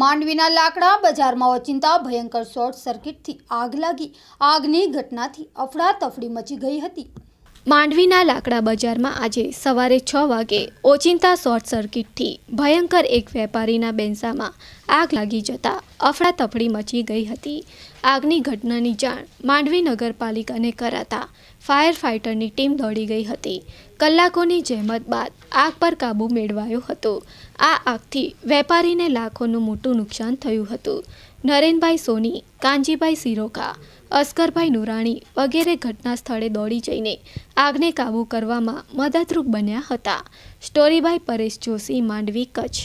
માંડવીના લાકડા બજારમાં ઓચિંતા ભયંકર શોર્ટ સર્કિટથી આગ લાગી આગની ઘટનાથી અફડાતફડી મચી ગઈ હતી માંડવીના લાકડા બજારમાં આજે સવારે છ વાગે ઓચિંતા શોર્ટ સર્કિટથી ભયંકર એક વેપારીના બેન્સામાં આગ લાગી જતાં અફડાતફડી મચી ગઈ હતી આગની ઘટનાની જાણ માંડવી નગરપાલિકાને કરાતા ફાયર ફાઇટરની ટીમ દોડી ગઈ હતી કલાકોની જહેમત બાદ આગ પર કાબુ મેળવાયો હતો આ આગથી વેપારીને લાખોનું મોટું નુકસાન થયું હતું નરેનભાઈ સોની કાંજીભાઈ સિરોકા અસ્કરભાઈ નુરાણી વગેરે ઘટના સ્થળે દોડી જઈને આગને કાબૂ કરવામાં મદદરૂપ બન્યા હતા સ્ટોરીબાઈ પરેશ જોશી માંડવી કચ્છ